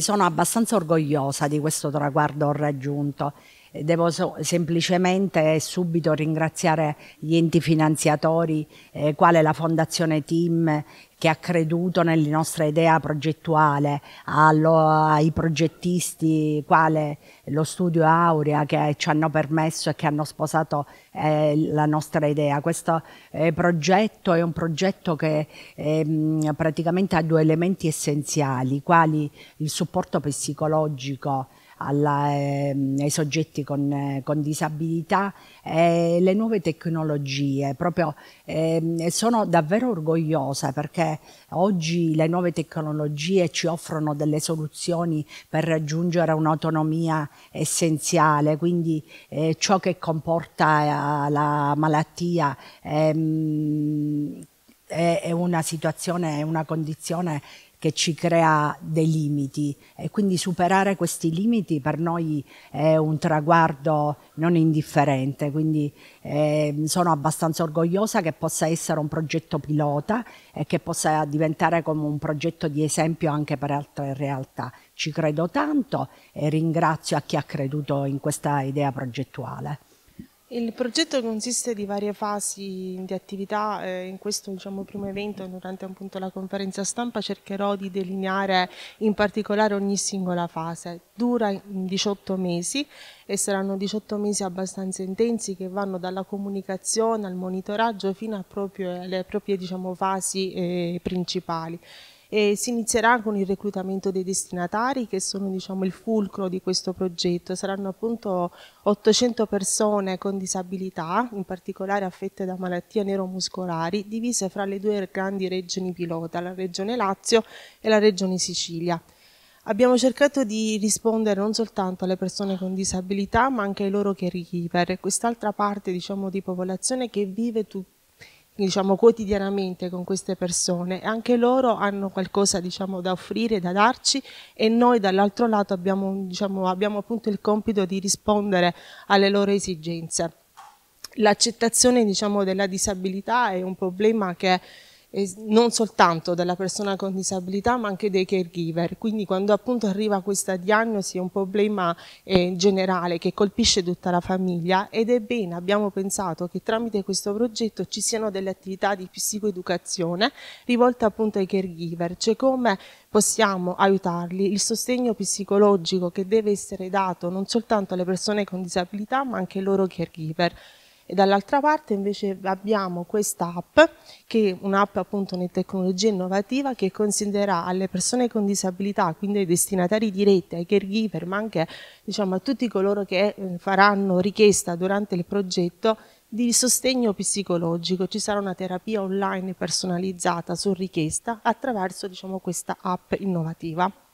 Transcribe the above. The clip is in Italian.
Sono abbastanza orgogliosa di questo traguardo raggiunto eh, devo so semplicemente e subito ringraziare gli enti finanziatori, eh, quale la Fondazione Team, che ha creduto nella nostra idea progettuale, allo, ai progettisti quale lo studio Aurea che ci hanno permesso e che hanno sposato eh, la nostra idea. Questo eh, progetto è un progetto che eh, praticamente ha due elementi essenziali, quali il supporto psicologico alla, ehm, ai soggetti con, eh, con disabilità, eh, le nuove tecnologie. Proprio, ehm, sono davvero orgogliosa perché oggi le nuove tecnologie ci offrono delle soluzioni per raggiungere un'autonomia essenziale, quindi eh, ciò che comporta eh, la malattia. Ehm, è, una situazione, è una condizione che ci crea dei limiti e quindi superare questi limiti per noi è un traguardo non indifferente, quindi eh, sono abbastanza orgogliosa che possa essere un progetto pilota e che possa diventare come un progetto di esempio anche per altre realtà. Ci credo tanto e ringrazio a chi ha creduto in questa idea progettuale. Il progetto consiste di varie fasi di attività, eh, in questo diciamo, primo evento, durante appunto, la conferenza stampa, cercherò di delineare in particolare ogni singola fase. Dura 18 mesi e saranno 18 mesi abbastanza intensi che vanno dalla comunicazione al monitoraggio fino alle proprie diciamo, fasi eh, principali. E si inizierà con il reclutamento dei destinatari che sono diciamo, il fulcro di questo progetto, saranno appunto 800 persone con disabilità, in particolare affette da malattie neuromuscolari, divise fra le due grandi regioni pilota, la regione Lazio e la regione Sicilia. Abbiamo cercato di rispondere non soltanto alle persone con disabilità ma anche ai loro caregiver, quest'altra parte diciamo, di popolazione che vive tutto diciamo, quotidianamente con queste persone. Anche loro hanno qualcosa diciamo, da offrire, da darci e noi dall'altro lato abbiamo, diciamo, abbiamo appunto il compito di rispondere alle loro esigenze. L'accettazione diciamo, della disabilità è un problema che non soltanto della persona con disabilità ma anche dei caregiver, quindi quando appunto arriva questa diagnosi è un problema eh, generale che colpisce tutta la famiglia ed è bene, abbiamo pensato che tramite questo progetto ci siano delle attività di psicoeducazione rivolte appunto ai caregiver, cioè come possiamo aiutarli, il sostegno psicologico che deve essere dato non soltanto alle persone con disabilità ma anche ai loro caregiver e dall'altra parte invece abbiamo questa app che è un'app appunto di tecnologia innovativa che considererà alle persone con disabilità, quindi ai destinatari diretti, ai caregiver, ma anche diciamo, a tutti coloro che eh, faranno richiesta durante il progetto di sostegno psicologico, ci sarà una terapia online personalizzata su richiesta attraverso diciamo, questa app innovativa.